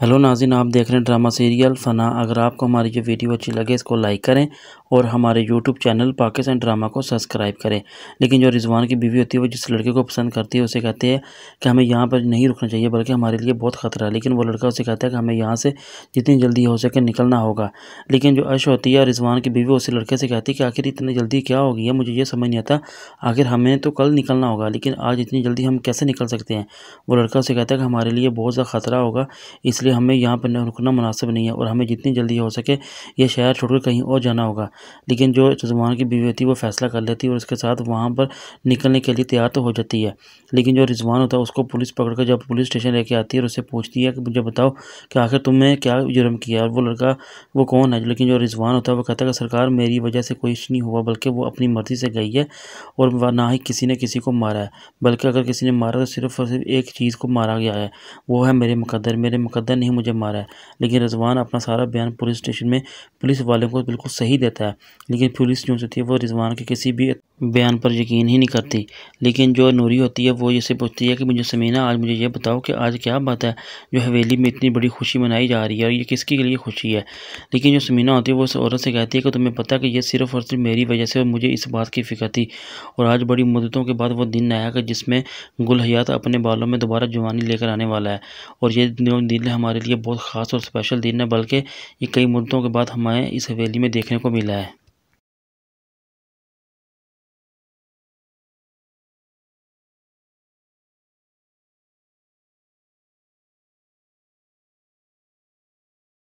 hello नाजिन आप देख रहे हैं ड्रामा सीरियल फ़ना अगर आपको हमारी ये वीडियो अच्छी लगे इसको लाइक करें और हमारे यूट्यूब चैनल पाकिस्तान ड्रामा को सब्सक्राइब करें लेकिन जो रिजवान की बीवी होती है वो जिस लड़के को पसंद करती है उसे कहते हैं कि हमें यहाँ पर नहीं रुकना चाहिए बल्कि हमारे लिए बहुत ख़तरा है लेकिन वो लड़का उसे कहता है कि हमें यहाँ से जितनी जल्दी हो सके निकलना होगा लेकिन जो अश होती है रिजवान की बीवी उस लड़के से कहती है कि आखिर इतनी जल्दी क्या होगी है मुझे ये समझ नहीं आता आखिर हमें तो कल निकलना होगा लेकिन आज इतनी जल्दी हम कैसे निकल सकते हैं वो लड़का उसे कहता है कि हमारे लिए बहुत ज़्यादा ख़तरा होगा इसलिए इसलिए हमें यहाँ पर रुकना मुनासिब नहीं है और हमें जितनी जल्दी हो सके ये शहर छोड़कर कहीं और जाना होगा लेकिन जो रिजवान की बीवी होती वो फैसला कर लेती है और उसके साथ वहाँ पर निकलने के लिए तैयार तो हो जाती है लेकिन जो रिजवान होता है उसको पुलिस पकड़ कर जब पुलिस स्टेशन लेके आती है और उससे पूछती है कि मुझे बताओ कि आखिर तुमने क्या जुर्म किया और वो लड़का वो कौन है लेकिन जो रिजवान होता है वो कहता है कि सरकार मेरी वजह से कोई नहीं हुआ बल्कि वो अपनी मर्ज़ी से गई है और ना ही किसी ने किसी को मारा है बल्कि अगर किसी ने मारा तो सिर्फ और सिर्फ एक चीज़ को मारा गया है वो है मेरे मुकदर मेरे मुकदर पता नहीं मुझे मारा है लेकिन रजवान अपना सारा बयान पुलिस स्टेशन में पुलिस वालों को बिल्कुल सही देता है लेकिन पुलिस जो थी वो रिजवान के किसी भी बयान पर यकीन ही नहीं करती लेकिन जो नूरी होती है वो ये से पूछती है कि मुझे समीना आज मुझे ये बताओ कि आज क्या बात है जो हवेली में इतनी बड़ी खुशी मनाई जा रही है और ये किसके लिए खुशी है लेकिन जो समीना होती है वो उस औरत से कहती है कि तुम्हें पता कि ये सिर्फ और सिर्फ मेरी वजह से और मुझे इस बात की फ़िक्र थी और आज बड़ी मदतों के बाद वो दिन आया कि जिसमें गुल हयात अपने बालों में दोबारा जवानी लेकर आने वाला है और ये दिन हमारे लिए बहुत ख़ास और स्पेशल दिन है बल्कि ये कई मुद्दों के बाद हमें इस हवेली में देखने को मिला है